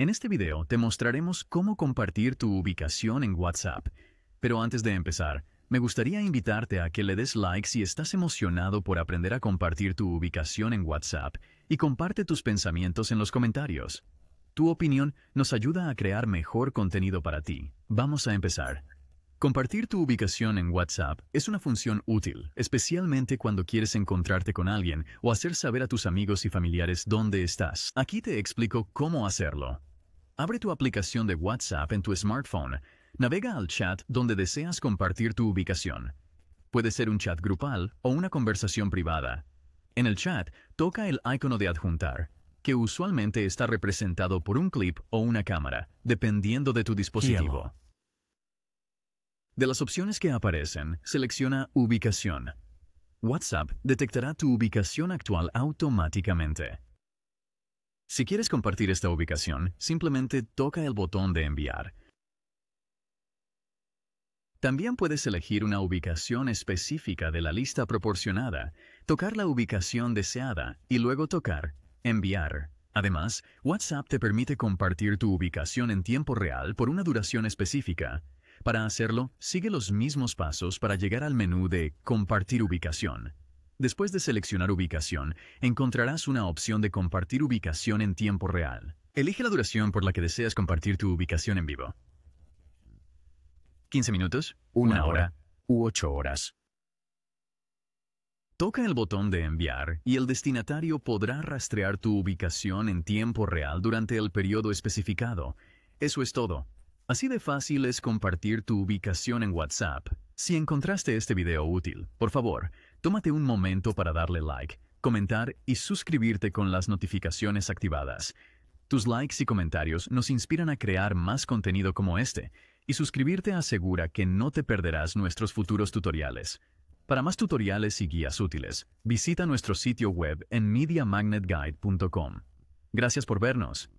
En este video te mostraremos cómo compartir tu ubicación en WhatsApp. Pero antes de empezar, me gustaría invitarte a que le des like si estás emocionado por aprender a compartir tu ubicación en WhatsApp y comparte tus pensamientos en los comentarios. Tu opinión nos ayuda a crear mejor contenido para ti. Vamos a empezar. Compartir tu ubicación en WhatsApp es una función útil, especialmente cuando quieres encontrarte con alguien o hacer saber a tus amigos y familiares dónde estás. Aquí te explico cómo hacerlo. Abre tu aplicación de WhatsApp en tu smartphone. Navega al chat donde deseas compartir tu ubicación. Puede ser un chat grupal o una conversación privada. En el chat, toca el icono de adjuntar, que usualmente está representado por un clip o una cámara, dependiendo de tu dispositivo. De las opciones que aparecen, selecciona Ubicación. WhatsApp detectará tu ubicación actual automáticamente. Si quieres compartir esta ubicación, simplemente toca el botón de enviar. También puedes elegir una ubicación específica de la lista proporcionada, tocar la ubicación deseada y luego tocar Enviar. Además, WhatsApp te permite compartir tu ubicación en tiempo real por una duración específica. Para hacerlo, sigue los mismos pasos para llegar al menú de Compartir ubicación. Después de seleccionar ubicación, encontrarás una opción de compartir ubicación en tiempo real. Elige la duración por la que deseas compartir tu ubicación en vivo. 15 minutos, 1 hora u 8 horas. Toca el botón de enviar y el destinatario podrá rastrear tu ubicación en tiempo real durante el periodo especificado. Eso es todo. Así de fácil es compartir tu ubicación en WhatsApp. Si encontraste este video útil, por favor, Tómate un momento para darle like, comentar y suscribirte con las notificaciones activadas. Tus likes y comentarios nos inspiran a crear más contenido como este, y suscribirte asegura que no te perderás nuestros futuros tutoriales. Para más tutoriales y guías útiles, visita nuestro sitio web en MediamagnetGuide.com. Gracias por vernos.